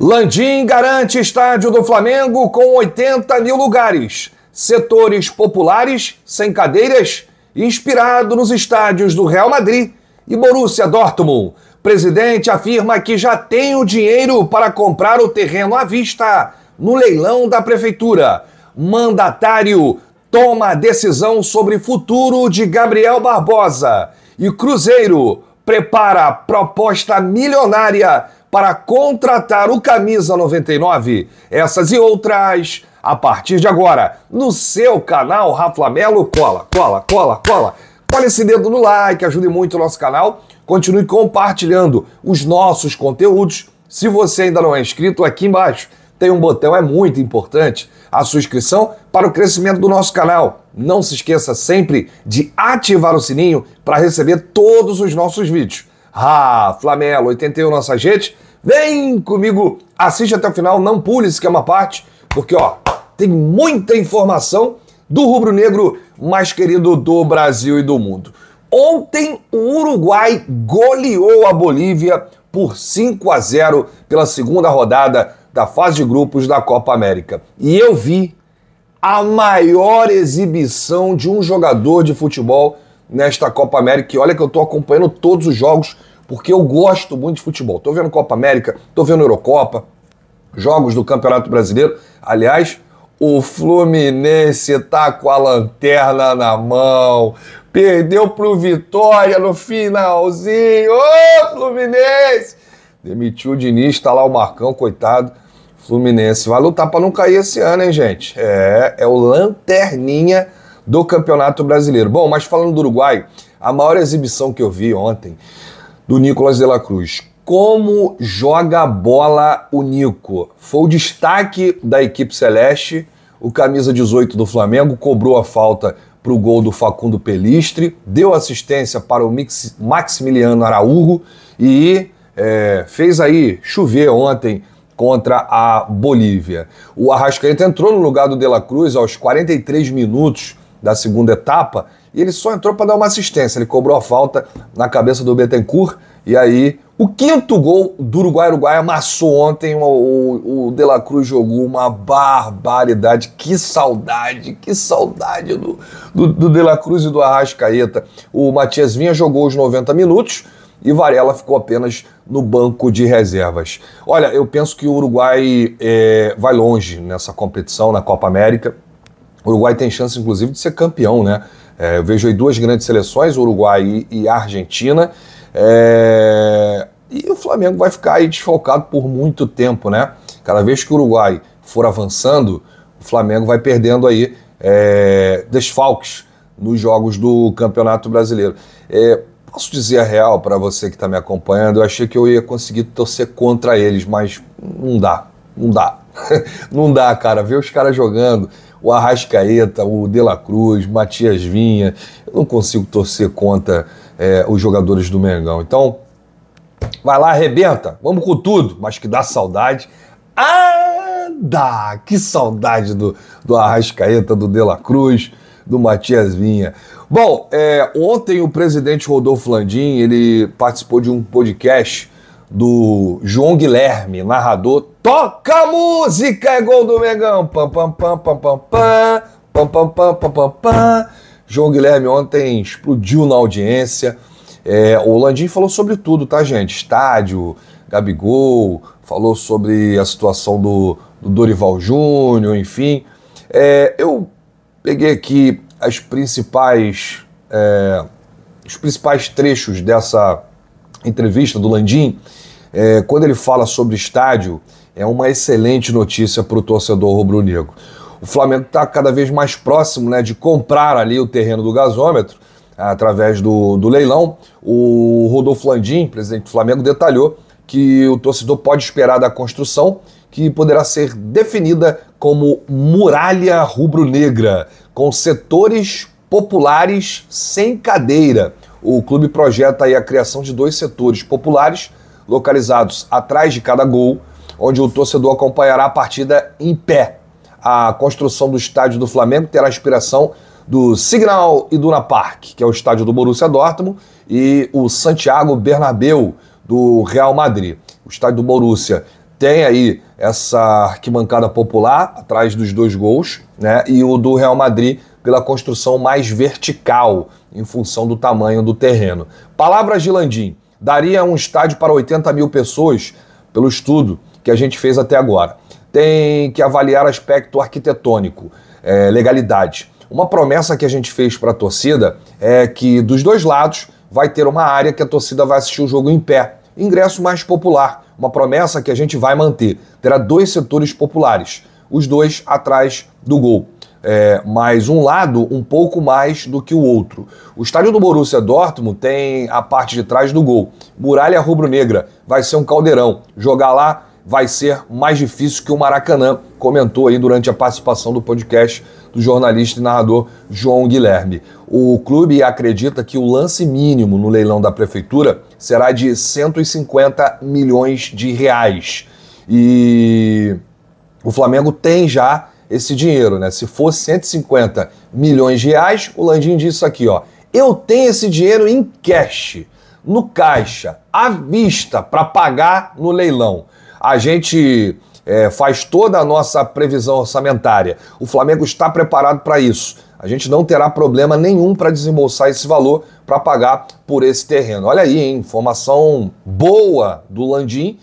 Landim garante estádio do Flamengo com 80 mil lugares, setores populares, sem cadeiras, inspirado nos estádios do Real Madrid e Borussia Dortmund. Presidente afirma que já tem o dinheiro para comprar o terreno à vista no leilão da prefeitura. Mandatário toma decisão sobre futuro de Gabriel Barbosa e Cruzeiro prepara proposta milionária para contratar o Camisa 99. Essas e outras a partir de agora no seu canal Rafa Melo. Cola, cola, cola, cola. Cola esse dedo no like, ajude muito o nosso canal. Continue compartilhando os nossos conteúdos. Se você ainda não é inscrito, aqui embaixo tem um botão, é muito importante a sua inscrição para o crescimento do nosso canal. Não se esqueça sempre de ativar o sininho para receber todos os nossos vídeos. Ah, Flamelo, 81 nossa gente, Vem comigo, assiste até o final, não pule esse que é uma parte, porque ó, tem muita informação do rubro-negro mais querido do Brasil e do mundo. Ontem o Uruguai goleou a Bolívia por 5 a 0 pela segunda rodada da fase de grupos da Copa América. E eu vi a maior exibição de um jogador de futebol nesta Copa América. E olha que eu estou acompanhando todos os jogos porque eu gosto muito de futebol. Estou vendo Copa América, estou vendo Eurocopa, jogos do Campeonato Brasileiro. Aliás, o Fluminense está com a lanterna na mão. Perdeu para o Vitória no finalzinho. Ô, Fluminense! Demitiu o Diniz, está lá o Marcão, coitado. Fluminense vai lutar para não cair esse ano, hein, gente? É, é o lanterninha do Campeonato Brasileiro. Bom, mas falando do Uruguai, a maior exibição que eu vi ontem do Nicolas de la Cruz. Como joga a bola o Nico? Foi o destaque da equipe celeste. O camisa 18 do Flamengo cobrou a falta para o gol do Facundo Pelistre, deu assistência para o Mix, Maximiliano Araújo e é, fez aí chover ontem contra a Bolívia. O Arrascaeta entrou no lugar do De La Cruz aos 43 minutos da segunda etapa, e ele só entrou para dar uma assistência. Ele cobrou a falta na cabeça do Betancourt, e aí o quinto gol do Uruguai-Uruguai amassou ontem. O, o, De La Cruz jogou uma barbaridade. Que saudade, que saudade do, do, do De La Cruz e do Arrascaeta. O Matias Vinha jogou os 90 minutos e Varela ficou apenas no banco de reservas. Olha, eu penso que o Uruguai é, vai longe nessa competição, na Copa América. O Uruguai tem chance, inclusive, de ser campeão, né? É, eu vejo aí duas grandes seleções, Uruguai e, Argentina. É... E o Flamengo vai ficar aí desfalcado por muito tempo, né? Cada vez que o Uruguai for avançando, o Flamengo vai perdendo aí é... desfalques nos jogos do Campeonato Brasileiro. É, posso dizer a real para você que está me acompanhando, eu achei que eu ia conseguir torcer contra eles, mas não dá, não dá. não dá, cara. Ver os caras jogando, o Arrascaeta, o De La Cruz, Matias Vinha. Eu não consigo torcer contra é, os jogadores do Mengão. Então, vai lá, arrebenta. Vamos com tudo. Mas que dá saudade. Ah, dá! Que saudade do, do Arrascaeta, do De La Cruz, do Matias Vinha. Bom, é, ontem o presidente Rodolfo Landim, ele participou de um podcast do João Guilherme, narrador. Toca música, é gol do Megão! Pam, pam, pam, pam, pam, pam. Pam, pam, pam, pam, pam, pam. João Guilherme ontem explodiu na audiência. É, o Landim falou sobre tudo, tá, gente? Estádio, Gabigol, falou sobre a situação do, do Dorival Júnior, enfim. É, eu peguei aqui as principais, é, os principais trechos dessa entrevista do Landim é, quando ele fala sobre estádio, é uma excelente notícia para o torcedor rubro-negro. O Flamengo está cada vez mais próximo né, de comprar ali o terreno do gasômetro através do, do leilão. O Rodolfo Landim, presidente do Flamengo, detalhou que o torcedor pode esperar da construção, que poderá ser definida como muralha rubro-negra, com setores populares sem cadeira. O clube projeta a criação de dois setores populares localizados atrás de cada gol, onde o torcedor acompanhará a partida em pé. A construção do estádio do Flamengo terá inspiração do Signal Iduna Park, que é o estádio do Borussia Dortmund, e o Santiago Bernabeu, do Real Madrid. O estádio do Borussia tem aí essa arquibancada popular atrás dos dois gols, né? E o do Real Madrid pela construção mais vertical, em função do tamanho do terreno. Palavras de Landim daria um estádio para 80 mil pessoas, pelo estudo que a gente fez até agora. Tem que avaliar aspecto arquitetônico, é, legalidade. Uma promessa que a gente fez para a torcida é que dos dois lados vai ter uma área que a torcida vai assistir o jogo em pé. Ingresso mais popular, uma promessa que a gente vai manter. Terá dois setores populares, os dois atrás do gol é, mas um lado um pouco mais do que o outro. O estádio do Borussia Dortmund tem a parte de trás do gol. Muralha rubro-negra vai ser um caldeirão. Jogar lá vai ser mais difícil que o Maracanã, comentou aí durante a participação do podcast do jornalista e narrador João Guilherme. O clube acredita que o lance mínimo no leilão da prefeitura será de 150 milhões de reais. E o Flamengo tem já esse dinheiro, né? Se for 150 milhões de reais, o Landim disse isso aqui, ó. Eu tenho esse dinheiro em cash, no caixa, à vista, para pagar no leilão. A gente é, faz toda a nossa previsão orçamentária. O Flamengo está preparado para isso. A gente não terá problema nenhum para desembolsar esse valor para pagar por esse terreno. Olha aí, hein? informação boa do Landim,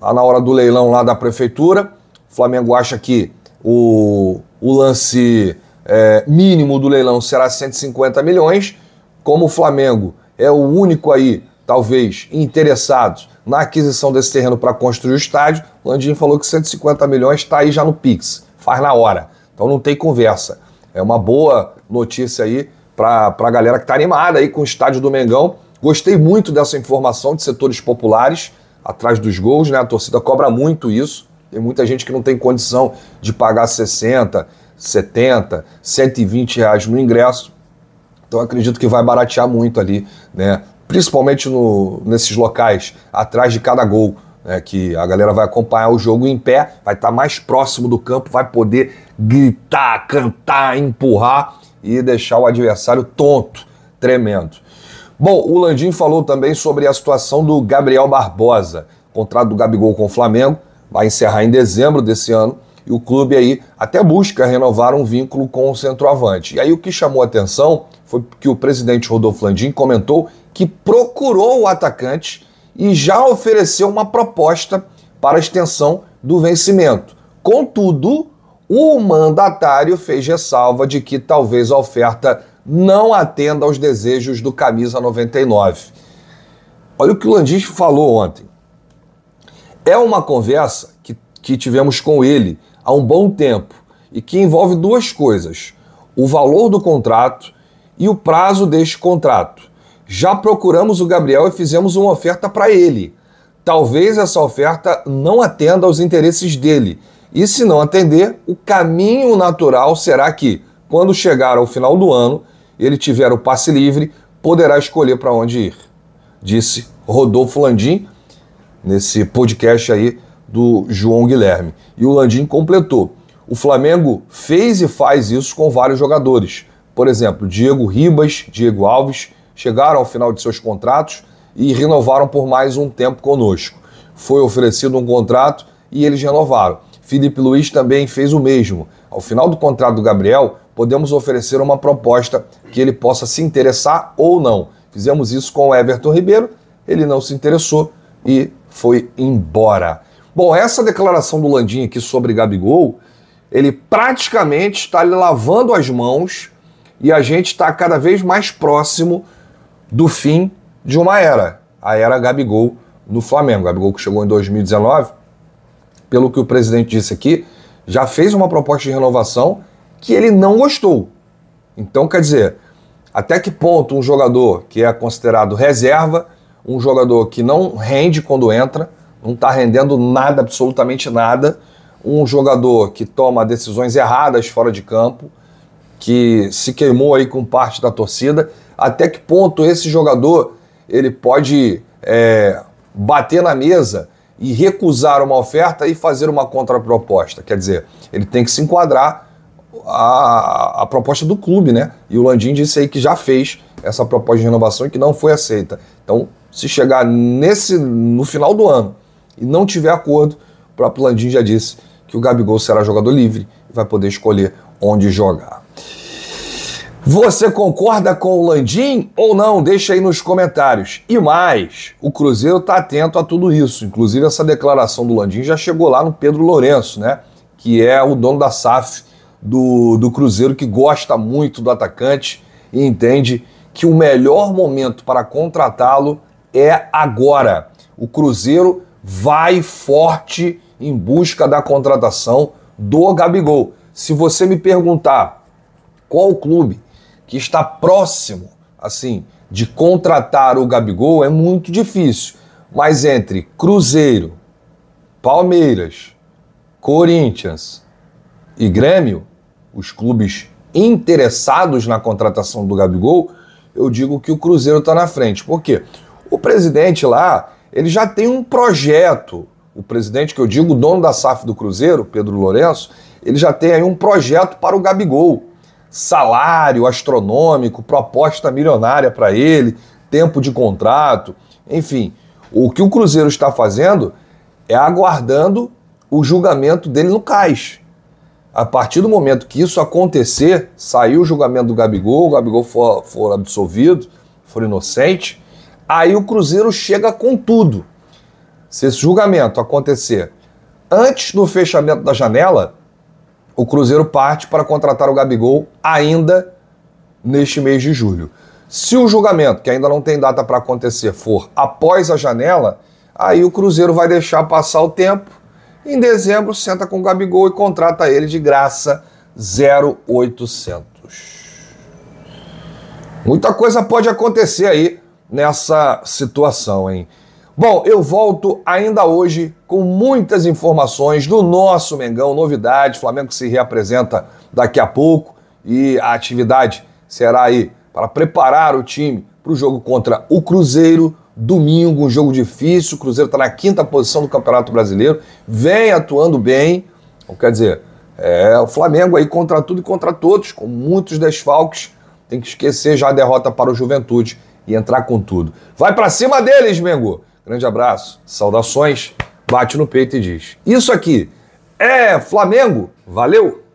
lá na hora do leilão lá da prefeitura. O Flamengo acha que o, o lance é, mínimo do leilão será 150 milhões. Como o Flamengo é o único aí, talvez, interessado na aquisição desse terreno para construir o estádio, o Landim falou que 150 milhões está aí já no Pix, faz na hora. Então não tem conversa. É uma boa notícia aí para a galera que está animada aí com o estádio do Mengão. Gostei muito dessa informação de setores populares atrás dos gols, né? A torcida cobra muito isso. Tem muita gente que não tem condição de pagar 60, 70, 120 reais no ingresso. Então acredito que vai baratear muito ali, né? Principalmente no, nesses locais, atrás de cada gol. né? que a galera vai acompanhar o jogo em pé, vai estar tá mais próximo do campo, vai poder gritar, cantar, empurrar e deixar o adversário tonto, tremendo. Bom, o Landim falou também sobre a situação do Gabriel Barbosa, contrato do Gabigol com o Flamengo, vai encerrar em dezembro desse ano, e o clube aí até busca renovar um vínculo com o centroavante. E aí o que chamou atenção foi que o presidente Rodolfo Landim comentou que procurou o atacante e já ofereceu uma proposta para a extensão do vencimento. Contudo, o mandatário fez ressalva de que talvez a oferta não atenda aos desejos do camisa 99. Olha o que o Landim falou ontem. É uma conversa que, que tivemos com ele há um bom tempo e que envolve duas coisas: o valor do contrato e o prazo deste contrato. Já procuramos o Gabriel e fizemos uma oferta para ele. Talvez essa oferta não atenda aos interesses dele. E se não atender, o caminho natural será que, quando chegar ao final do ano, ele tiver o passe livre, poderá escolher para onde ir. Disse Rodolfo Landim, nesse podcast aí do João Guilherme. E o Landim completou. O Flamengo fez e faz isso com vários jogadores. Por exemplo, Diego Ribas, Diego Alves chegaram ao final de seus contratos e renovaram por mais um tempo conosco. Foi oferecido um contrato e eles renovaram. Felipe Luiz também fez o mesmo. Ao final do contrato do Gabriel, podemos oferecer uma proposta que ele possa se interessar ou não. Fizemos isso com o Everton Ribeiro, ele não se interessou e foi embora. Bom, essa declaração do Landim aqui sobre Gabigol, ele praticamente está lavando as mãos e a gente está cada vez mais próximo do fim de uma era, a era Gabigol no Flamengo. Gabigol que chegou em 2019, pelo que o presidente disse aqui, já fez uma proposta de renovação que ele não gostou. Então, quer dizer, até que ponto um jogador que é considerado reserva um jogador que não rende quando entra, não está rendendo nada, absolutamente nada, um jogador que toma decisões erradas fora de campo, que se queimou aí com parte da torcida. Até que ponto esse jogador ele pode é, bater na mesa e recusar uma oferta e fazer uma contraproposta? Quer dizer, ele tem que se enquadrar a, a proposta do clube, né? E o Landim disse aí que já fez essa proposta de renovação e que não foi aceita. Então, se chegar nesse no final do ano e não tiver acordo, o próprio Landim já disse que o Gabigol será jogador livre e vai poder escolher onde jogar. Você concorda com o Landim ou não? Deixa aí nos comentários. E mais, o Cruzeiro está atento a tudo isso. Inclusive, essa declaração do Landim já chegou lá no Pedro Lourenço, né? Que é o dono da SAF do, do Cruzeiro, que gosta muito do atacante e entende que o melhor momento para contratá-lo é agora. O Cruzeiro vai forte em busca da contratação do Gabigol. Se você me perguntar qual clube que está próximo, assim, de contratar o Gabigol, é muito difícil. Mas entre Cruzeiro, Palmeiras, Corinthians e Grêmio, os clubes interessados na contratação do Gabigol, eu digo que o Cruzeiro está na frente. Por quê? O presidente lá, ele já tem um projeto. O presidente, que eu digo, o dono da SAF do Cruzeiro, Pedro Lourenço, ele já tem aí um projeto para o Gabigol. Salário astronômico, proposta milionária para ele, tempo de contrato, enfim. O que o Cruzeiro está fazendo é aguardando o julgamento dele no CAIS. A partir do momento que isso acontecer, saiu o julgamento do Gabigol, o Gabigol for, for absolvido, for inocente, Aí o Cruzeiro chega com tudo. Se esse julgamento acontecer antes do fechamento da janela, o Cruzeiro parte para contratar o Gabigol ainda neste mês de julho. Se o julgamento, que ainda não tem data para acontecer, for após a janela, aí o Cruzeiro vai deixar passar o tempo. Em dezembro, senta com o Gabigol e contrata ele de graça 0800. Muita coisa pode acontecer aí nessa situação, hein? Bom, eu volto ainda hoje com muitas informações do nosso Mengão, novidades. Flamengo se reapresenta daqui a pouco e a atividade será aí para preparar o time para o jogo contra o Cruzeiro. Domingo, um jogo difícil. O Cruzeiro está na quinta posição do Campeonato Brasileiro, vem atuando bem. Então, quer dizer, é, o Flamengo aí contra tudo e contra todos, com muitos desfalques. Tem que esquecer já a derrota para o Juventude e entrar com tudo. Vai para cima deles, Mengo! Grande abraço, saudações, bate no peito e diz: Isso aqui é Flamengo? Valeu!